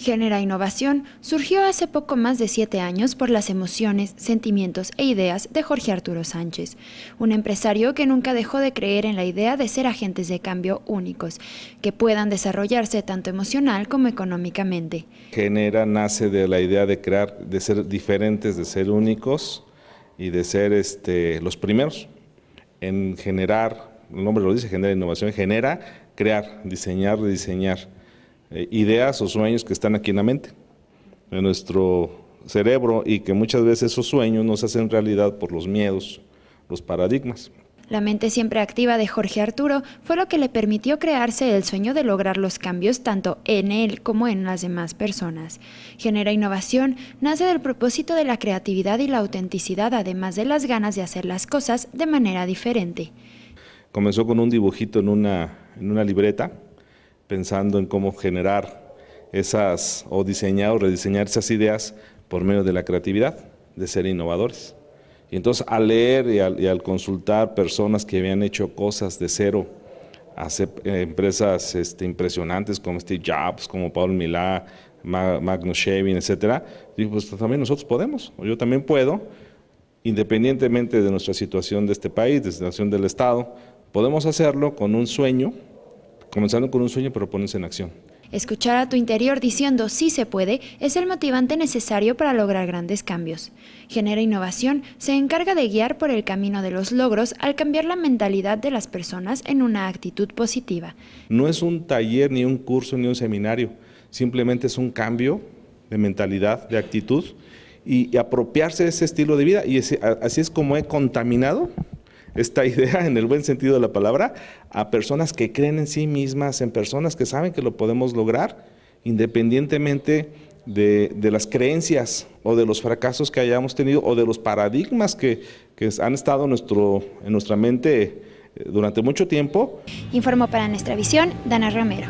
Genera Innovación surgió hace poco más de siete años por las emociones, sentimientos e ideas de Jorge Arturo Sánchez, un empresario que nunca dejó de creer en la idea de ser agentes de cambio únicos, que puedan desarrollarse tanto emocional como económicamente. Genera nace de la idea de crear, de ser diferentes, de ser únicos y de ser este, los primeros en generar, el nombre lo dice, genera innovación, genera crear, diseñar, rediseñar eh, ideas o sueños que están aquí en la mente, en nuestro cerebro, y que muchas veces esos sueños no se hacen realidad por los miedos, los paradigmas. La mente siempre activa de Jorge Arturo fue lo que le permitió crearse el sueño de lograr los cambios tanto en él como en las demás personas. Genera innovación, nace del propósito de la creatividad y la autenticidad, además de las ganas de hacer las cosas de manera diferente. Comenzó con un dibujito en una, en una libreta, pensando en cómo generar esas o diseñar o rediseñar esas ideas por medio de la creatividad, de ser innovadores. Y entonces al leer y al, consultar personas que habían hecho cosas de cero, hace eh, empresas este, impresionantes como Steve Jobs, como Paul Milá, Magnus Shevin, etcétera, digo, pues también nosotros podemos, o yo también puedo, independientemente de nuestra situación de este país, de la situación del Estado, podemos hacerlo con un sueño, Comenzando con un sueño, pero pones en acción. Escuchar a tu interior diciendo sí se puede es el motivante necesario para lograr grandes cambios. Genera Innovación se encarga de guiar por el camino de los logros al cambiar la mentalidad de las personas en una actitud positiva. No es un taller, ni un curso, ni un seminario, simplemente es un cambio de mentalidad, de actitud y, apropiarse de ese estilo de vida y así es como he contaminado esta idea, en el buen sentido de la palabra, a personas que creen en sí mismas, en personas que saben que lo podemos lograr, independientemente de, las creencias o de los fracasos que hayamos tenido o de los paradigmas que, han estado en, nuestro, en nuestra mente eh, durante mucho tiempo. Informó para nuestra visión Dana Romero.